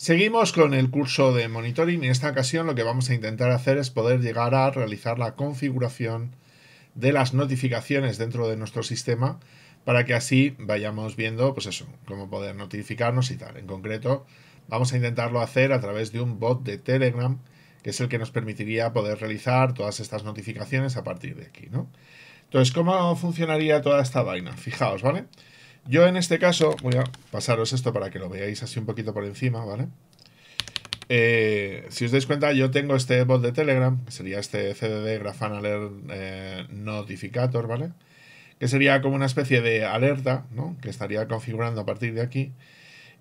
Seguimos con el curso de monitoring. En esta ocasión lo que vamos a intentar hacer es poder llegar a realizar la configuración de las notificaciones dentro de nuestro sistema para que así vayamos viendo, pues eso, cómo poder notificarnos y tal. En concreto, vamos a intentarlo hacer a través de un bot de Telegram, que es el que nos permitiría poder realizar todas estas notificaciones a partir de aquí, ¿no? Entonces, ¿cómo funcionaría toda esta vaina? Fijaos, ¿vale? vale yo en este caso, voy a pasaros esto para que lo veáis así un poquito por encima, ¿vale? Eh, si os dais cuenta, yo tengo este bot de Telegram, que sería este CDD Grafana Alert eh, Notificator, ¿vale? Que sería como una especie de alerta, ¿no? Que estaría configurando a partir de aquí.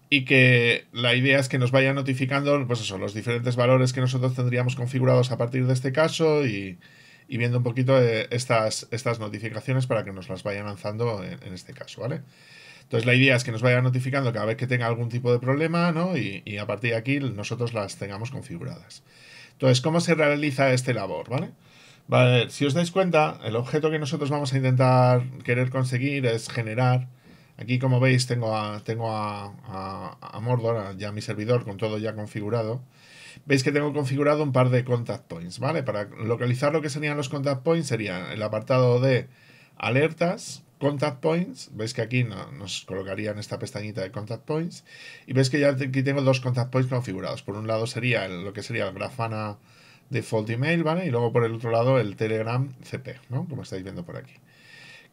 Y que la idea es que nos vaya notificando, pues eso, los diferentes valores que nosotros tendríamos configurados a partir de este caso y, y viendo un poquito eh, estas, estas notificaciones para que nos las vayan lanzando en, este caso, ¿vale? Entonces la idea es que nos vaya notificando cada vez que tenga algún tipo de problema, ¿no? Y, a partir de aquí nosotros las tengamos configuradas. Entonces, ¿cómo se realiza este labor, ¿vale? si os dais cuenta, el objeto que nosotros vamos a intentar querer conseguir es generar. Aquí, como veis, tengo a, tengo a, a, Mordor, ya mi servidor, con todo ya configurado veis que tengo configurado un par de contact points, ¿vale? Para localizar lo que serían los contact points sería el apartado de alertas, contact points, veis que aquí nos colocaría en esta pestañita de contact points y veis que ya aquí tengo dos contact points configurados. Por un lado sería lo que sería el Grafana default email, ¿vale? Y luego por el otro lado el Telegram CP, ¿no? Como estáis viendo por aquí.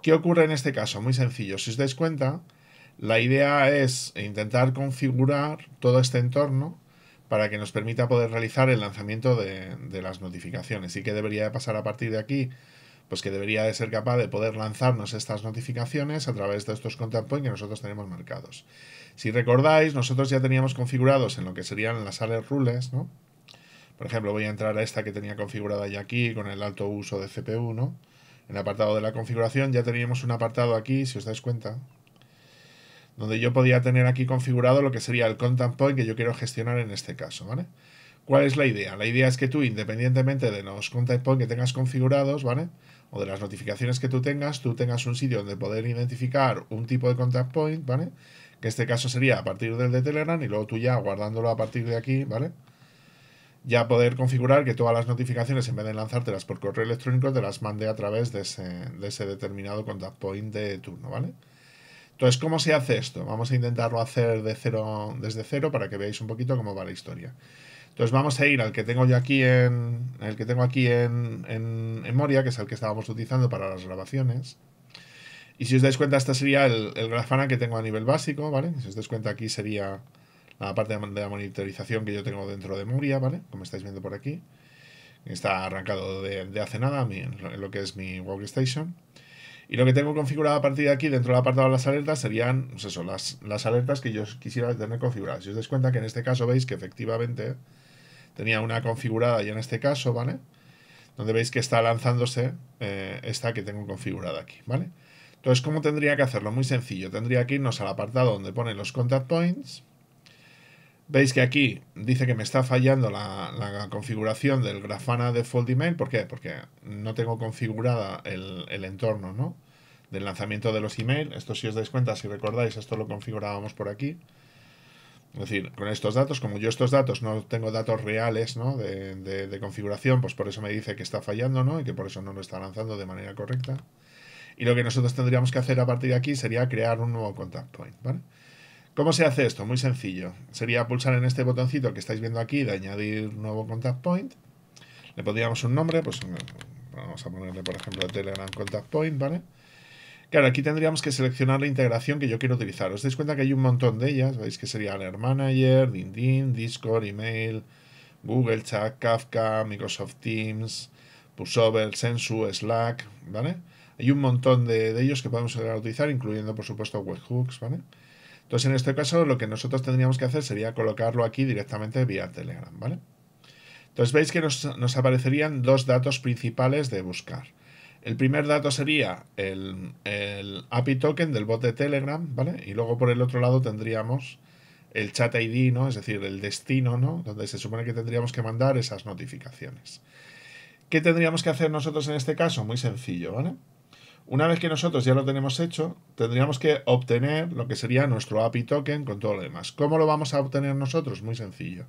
¿Qué ocurre en este caso? Muy sencillo. Si os dais cuenta, la idea es intentar configurar todo este entorno para que nos permita poder realizar el lanzamiento de, las notificaciones. ¿Y que debería pasar a partir de aquí? Pues que debería de ser capaz de poder lanzarnos estas notificaciones a través de estos contact points que nosotros tenemos marcados. Si recordáis, nosotros ya teníamos configurados en lo que serían las sales rules, ¿no? Por ejemplo, voy a entrar a esta que tenía configurada ya aquí con el alto uso de CPU, ¿no? En el apartado de la configuración ya teníamos un apartado aquí, si os dais cuenta, donde yo podía tener aquí configurado lo que sería el contact point que yo quiero gestionar en este caso, ¿vale? ¿Cuál es la idea? La idea es que tú, independientemente de los contact points que tengas configurados, ¿vale? O de las notificaciones que tú tengas, tú tengas un sitio donde poder identificar un tipo de contact point, ¿vale? Que este caso sería a partir del de Telegram y luego tú ya guardándolo a partir de aquí, ¿vale? Ya poder configurar que todas las notificaciones, en vez de lanzártelas por correo electrónico, te las mande a través de ese, de ese determinado contact point de turno, ¿vale? Entonces, ¿cómo se hace esto? Vamos a intentarlo hacer de cero, desde cero para que veáis un poquito cómo va la historia. Entonces vamos a ir al que tengo yo aquí en. El que tengo aquí en, en, Moria, que es el que estábamos utilizando para las grabaciones. Y si os dais cuenta, este sería el, grafana que tengo a nivel básico, ¿vale? Si os dais cuenta, aquí sería la parte de, la monitorización que yo tengo dentro de Moria, ¿vale? Como estáis viendo por aquí. Está arrancado de, hace nada, en lo que es mi workstation. Y lo que tengo configurado a partir de aquí, dentro del apartado de las alertas, serían pues las, las, alertas que yo quisiera tener configuradas. Si os dais cuenta que en este caso veis que efectivamente tenía una configurada ya en este caso, ¿vale? Donde veis que está lanzándose eh, esta que tengo configurada aquí, ¿vale? Entonces, ¿cómo tendría que hacerlo? Muy sencillo. Tendría que irnos al apartado donde pone los contact points. Veis que aquí dice que me está fallando la, configuración del Grafana Default Email. ¿Por qué? Porque no tengo configurada el entorno, ¿no? del lanzamiento de los emails. Esto si os dais cuenta, si recordáis, esto lo configurábamos por aquí. Es decir, con estos datos, como yo estos datos no tengo datos reales ¿no? de, configuración, pues por eso me dice que está fallando ¿no? y que por eso no lo está lanzando de manera correcta. Y lo que nosotros tendríamos que hacer a partir de aquí sería crear un nuevo contact point. ¿vale? ¿Cómo se hace esto? Muy sencillo. Sería pulsar en este botoncito que estáis viendo aquí de añadir nuevo contact point. Le pondríamos un nombre, pues vamos a ponerle por ejemplo Telegram contact point, ¿vale? Claro, aquí tendríamos que seleccionar la integración que yo quiero utilizar. Os dais cuenta que hay un montón de ellas, veis que sería Alert Manager, Ding, Discord, Email, Google Chat, Kafka, Microsoft Teams, Pushover, Sensu, Slack, ¿vale? Hay un montón de, ellos que podemos utilizar, incluyendo, por supuesto, webhooks, ¿vale? Entonces, en este caso, lo que nosotros tendríamos que hacer sería colocarlo aquí directamente vía Telegram, ¿vale? Entonces, veis que nos, nos aparecerían dos datos principales de buscar. El primer dato sería el, el, API token del bot de Telegram, ¿vale? Y luego por el otro lado tendríamos el chat ID, ¿no? Es decir, el destino, ¿no? Donde se supone que tendríamos que mandar esas notificaciones. ¿Qué tendríamos que hacer nosotros en este caso? Muy sencillo, ¿vale? Una vez que nosotros ya lo tenemos hecho, tendríamos que obtener lo que sería nuestro API token con todo lo demás. ¿Cómo lo vamos a obtener nosotros? Muy sencillo.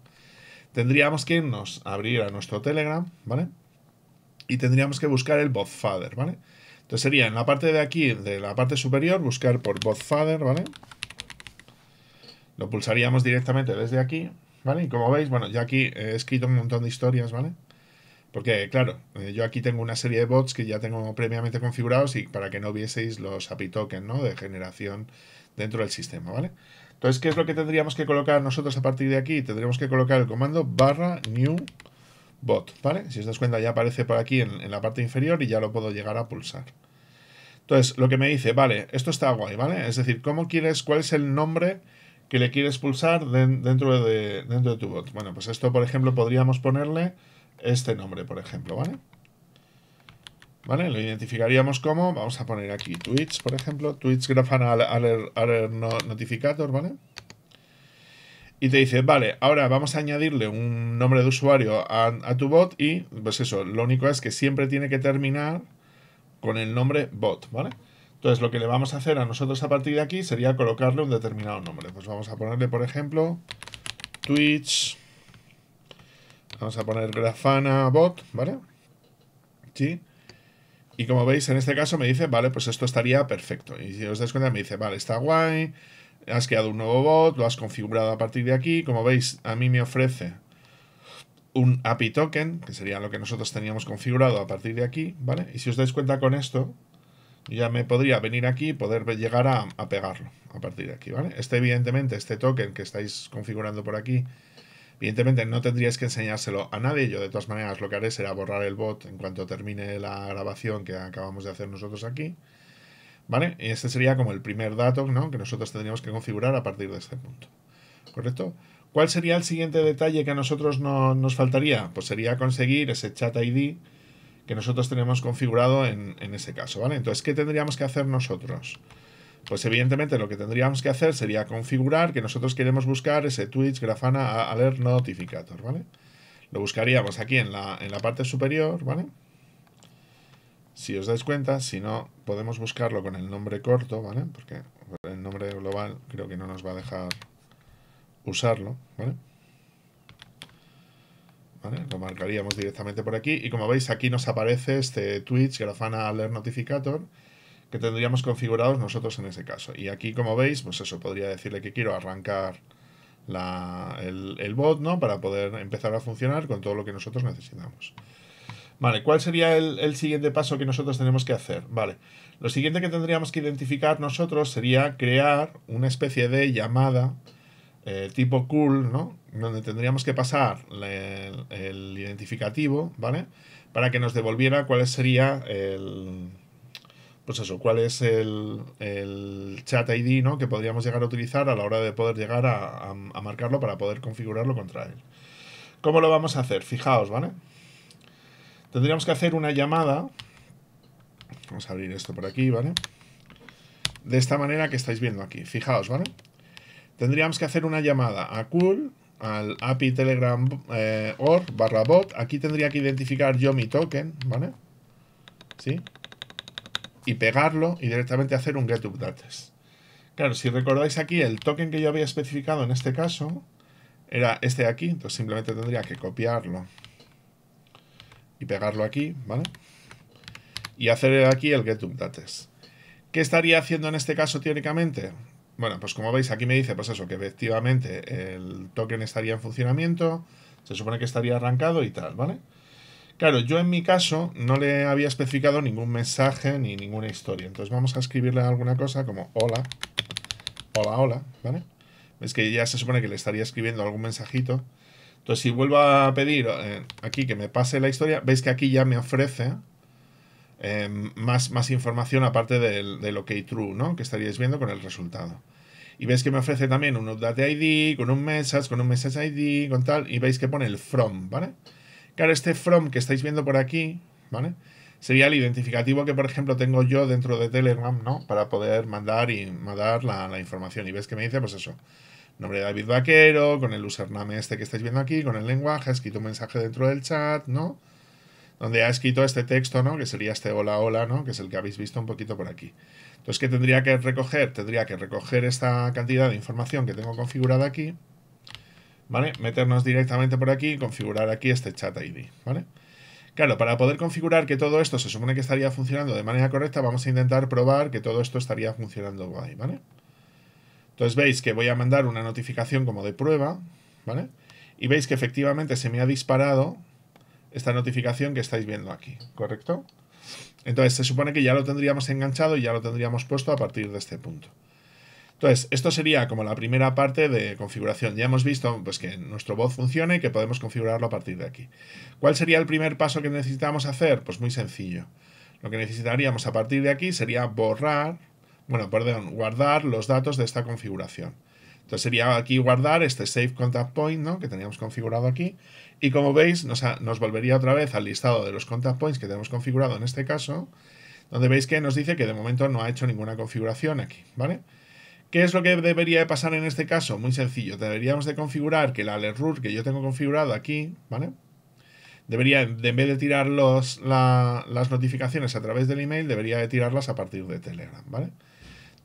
Tendríamos que irnos a abrir a nuestro Telegram, ¿vale? y tendríamos que buscar el father ¿vale? Entonces sería en la parte de aquí, de la parte superior, buscar por father ¿vale? Lo pulsaríamos directamente desde aquí, ¿vale? Y como veis, bueno, ya aquí he escrito un montón de historias, ¿vale? Porque, claro, eh, yo aquí tengo una serie de bots que ya tengo previamente configurados y para que no vieseis los API token, ¿no? De generación dentro del sistema, ¿vale? Entonces, ¿qué es lo que tendríamos que colocar nosotros a partir de aquí? Tendríamos que colocar el comando barra new bot, ¿vale? Si os das cuenta ya aparece por aquí en, la parte inferior y ya lo puedo llegar a pulsar. Entonces, lo que me dice, vale, esto está guay, ¿vale? Es decir, ¿cómo quieres, cuál es el nombre que le quieres pulsar dentro, de, dentro de tu bot? Bueno, pues esto, por ejemplo, podríamos ponerle este nombre, por ejemplo, ¿vale? ¿Vale? Lo identificaríamos como, vamos a poner aquí Twitch, por ejemplo, Twitch Grafana Alert Notificator, ¿vale? y te dice, vale, ahora vamos a añadirle un nombre de usuario a, tu bot y, pues eso, lo único es que siempre tiene que terminar con el nombre bot, ¿vale? Entonces lo que le vamos a hacer a nosotros a partir de aquí sería colocarle un determinado nombre. Pues vamos a ponerle, por ejemplo, Twitch, vamos a poner Grafana bot, ¿vale? Sí. Y como veis, en este caso me dice, vale, pues esto estaría perfecto. Y si os dais cuenta, me dice, vale, está guay, has creado un nuevo bot, lo has configurado a partir de aquí. Como veis, a mí me ofrece un API token, que sería lo que nosotros teníamos configurado a partir de aquí, ¿vale? Y si os dais cuenta con esto, ya me podría venir aquí y poder llegar a, pegarlo a partir de aquí, ¿vale? Este, evidentemente, este token que estáis configurando por aquí, evidentemente no tendríais que enseñárselo a nadie. Yo, de todas maneras, lo que haré será borrar el bot en cuanto termine la grabación que acabamos de hacer nosotros aquí. ¿Vale? Este sería como el primer dato que nosotros tendríamos que configurar a partir de este punto. ¿Correcto? ¿Cuál sería el siguiente detalle que a nosotros nos faltaría? Pues sería conseguir ese chat ID que nosotros tenemos configurado en, ese caso, ¿vale? Entonces, ¿qué tendríamos que hacer nosotros? Pues evidentemente lo que tendríamos que hacer sería configurar que nosotros queremos buscar ese Twitch Grafana Alert Notificator, ¿vale? Lo buscaríamos aquí en la, en la parte superior, ¿vale? Si os dais cuenta, si no, podemos buscarlo con el nombre corto, ¿vale? Porque el nombre global creo que no nos va a dejar usarlo, ¿vale? Lo marcaríamos directamente por aquí. Y como veis, aquí nos aparece este Twitch Grafana Alert Notificator que tendríamos configurados nosotros en ese caso. Y aquí, como veis, pues eso, podría decirle que quiero arrancar el, el, bot, ¿no? Para poder empezar a funcionar con todo lo que nosotros necesitamos. Vale, ¿cuál sería el, siguiente paso que nosotros tenemos que hacer? Vale, lo siguiente que tendríamos que identificar nosotros sería crear una especie de llamada eh, tipo cool, ¿no? Donde tendríamos que pasar el, identificativo, ¿vale? Para que nos devolviera cuál sería el... Pues eso, cuál es el, el chat ID, ¿no? Que podríamos llegar a utilizar a la hora de poder llegar a, a, marcarlo para poder configurarlo contra él. ¿Cómo lo vamos a hacer? Fijaos, ¿vale? vale tendríamos que hacer una llamada. Vamos a abrir esto por aquí, ¿vale? De esta manera que estáis viendo aquí. Fijaos, ¿vale? Tendríamos que hacer una llamada a Cool, al API Telegram eh, or barra bot. Aquí tendría que identificar yo mi token, ¿vale? ¿Sí? Y pegarlo y directamente hacer un getUpdates. Claro, si recordáis aquí, el token que yo había especificado en este caso era este de aquí, entonces simplemente tendría que copiarlo y pegarlo aquí, ¿vale? Y hacer aquí el getUpdates. ¿Qué estaría haciendo en este caso teóricamente? Bueno, pues como veis aquí me dice, pues eso, que efectivamente el token estaría en funcionamiento, se supone que estaría arrancado y tal, ¿vale? Claro, yo en mi caso no le había especificado ningún mensaje ni ninguna historia, entonces vamos a escribirle alguna cosa como hola, hola, hola, ¿vale? Es que ya se supone que le estaría escribiendo algún mensajito, entonces, si vuelvo a pedir eh, aquí que me pase la historia, veis que aquí ya me ofrece eh, más, más, información aparte del, que OK True, ¿no? Que estaríais viendo con el resultado. Y veis que me ofrece también un Update ID, con un Message, con un Message ID, con tal, y veis que pone el From, ¿vale? Claro, este From que estáis viendo por aquí, ¿vale? Sería el identificativo que, por ejemplo, tengo yo dentro de Telegram, ¿no? Para poder mandar y mandar la, información. Y ves que me dice, pues eso, nombre de David Vaquero, con el username este que estáis viendo aquí, con el lenguaje, ha escrito un mensaje dentro del chat, ¿no? Donde ha escrito este texto, ¿no? Que sería este hola, hola, ¿no? Que es el que habéis visto un poquito por aquí. Entonces, ¿qué tendría que recoger? Tendría que recoger esta cantidad de información que tengo configurada aquí, ¿vale? Meternos directamente por aquí y configurar aquí este chat ID, ¿vale? Claro, para poder configurar que todo esto se supone que estaría funcionando de manera correcta, vamos a intentar probar que todo esto estaría funcionando guay, ¿vale? Entonces veis que voy a mandar una notificación como de prueba, ¿vale? Y veis que efectivamente se me ha disparado esta notificación que estáis viendo aquí, ¿correcto? Entonces se supone que ya lo tendríamos enganchado y ya lo tendríamos puesto a partir de este punto. Entonces, esto sería como la primera parte de configuración. Ya hemos visto pues, que nuestro bot funciona y que podemos configurarlo a partir de aquí. ¿Cuál sería el primer paso que necesitamos hacer? Pues muy sencillo. Lo que necesitaríamos a partir de aquí sería borrar bueno, perdón, guardar los datos de esta configuración. Entonces sería aquí guardar este Save Contact Point, ¿no? Que teníamos configurado aquí. Y como veis, nos, volvería otra vez al listado de los Contact Points que tenemos configurado en este caso, donde veis que nos dice que de momento no ha hecho ninguna configuración aquí, ¿vale? ¿Qué es lo que debería pasar en este caso? Muy sencillo, deberíamos de configurar que la alert rule que yo tengo configurado aquí, ¿vale? Debería, en vez de tirar las notificaciones a través del email, debería de tirarlas a partir de Telegram, ¿vale? vale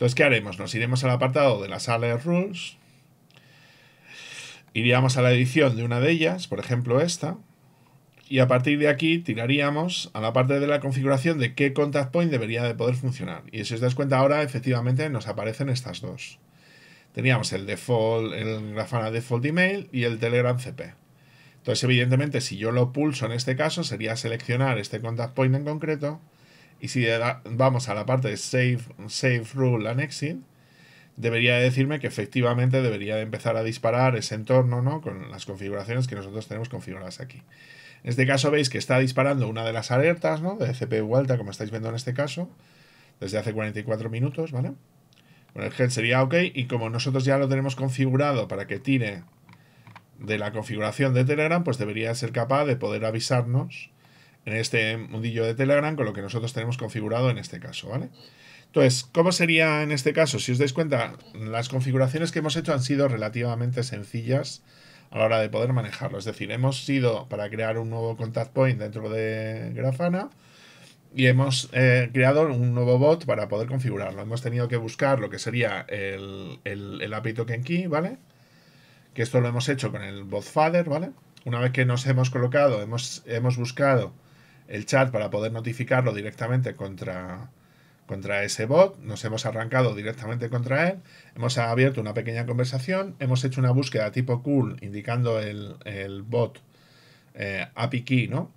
entonces, ¿qué haremos? Nos iremos al apartado de las Alert Rules. Iríamos a la edición de una de ellas, por ejemplo esta. Y a partir de aquí tiraríamos a la parte de la configuración de qué contact point debería de poder funcionar. Y si os das cuenta ahora, efectivamente nos aparecen estas dos. Teníamos el default, el Grafana Default Email y el Telegram CP. Entonces, evidentemente, si yo lo pulso en este caso, sería seleccionar este contact point en concreto y si vamos a la parte de Save, Rule and debería decirme que efectivamente debería de empezar a disparar ese entorno ¿no? con las configuraciones que nosotros tenemos configuradas aquí. En este caso veis que está disparando una de las alertas ¿no? de CPU alta, como estáis viendo en este caso, desde hace 44 minutos, ¿vale? Con el head sería OK, y como nosotros ya lo tenemos configurado para que tire de la configuración de Telegram, pues debería ser capaz de poder avisarnos en este mundillo de Telegram con lo que nosotros tenemos configurado en este caso, ¿vale? Entonces, ¿cómo sería en este caso? Si os dais cuenta, las configuraciones que hemos hecho han sido relativamente sencillas a la hora de poder manejarlo. Es decir, hemos ido para crear un nuevo contact point dentro de Grafana y hemos eh, creado un nuevo bot para poder configurarlo. Hemos tenido que buscar lo que sería el, API token key, ¿vale? Que esto lo hemos hecho con el bot father, ¿vale? Una vez que nos hemos colocado, hemos, hemos buscado el chat para poder notificarlo directamente contra, contra ese bot, nos hemos arrancado directamente contra él, hemos abierto una pequeña conversación, hemos hecho una búsqueda tipo cool indicando el, bot eh, API key, ¿no?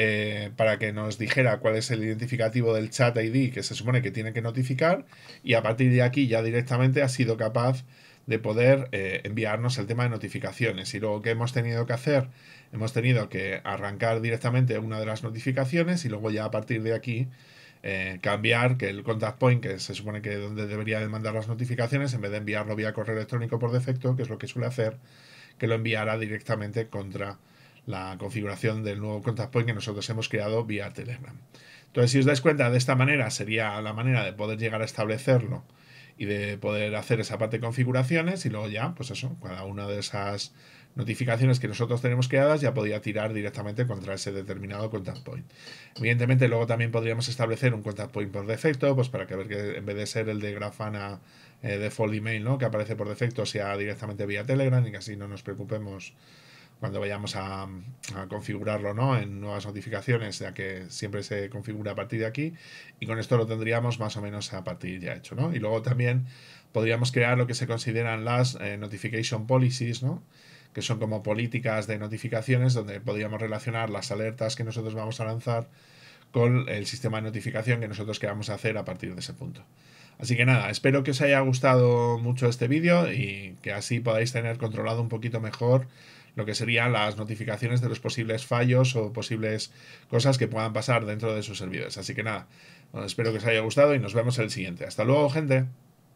Eh, para que nos dijera cuál es el identificativo del chat ID que se supone que tiene que notificar y a partir de aquí ya directamente ha sido capaz de poder eh, enviarnos el tema de notificaciones y luego que hemos tenido que hacer hemos tenido que arrancar directamente una de las notificaciones y luego ya a partir de aquí eh, cambiar que el contact point, que se supone que es donde debería de mandar las notificaciones, en vez de enviarlo vía correo electrónico por defecto, que es lo que suele hacer, que lo enviara directamente contra la configuración del nuevo contact point que nosotros hemos creado vía Telegram. Entonces, si os dais cuenta, de esta manera sería la manera de poder llegar a establecerlo y de poder hacer esa parte de configuraciones y luego ya, pues eso, cada una de esas notificaciones que nosotros tenemos creadas ya podría tirar directamente contra ese determinado contact point. Evidentemente, luego también podríamos establecer un contact point por defecto, pues para que ver que en vez de ser el de Grafana eh, de default email, ¿no? Que aparece por defecto, sea directamente vía Telegram y que así no nos preocupemos cuando vayamos a, configurarlo ¿no? en nuevas notificaciones, ya que siempre se configura a partir de aquí, y con esto lo tendríamos más o menos a partir ya hecho. ¿no? Y luego también podríamos crear lo que se consideran las eh, notification policies, ¿no? que son como políticas de notificaciones, donde podríamos relacionar las alertas que nosotros vamos a lanzar con el sistema de notificación que nosotros queramos hacer a partir de ese punto. Así que nada, espero que os haya gustado mucho este vídeo y que así podáis tener controlado un poquito mejor lo que serían las notificaciones de los posibles fallos o posibles cosas que puedan pasar dentro de sus servidores. Así que nada, espero que os haya gustado y nos vemos en el siguiente. Hasta luego, gente.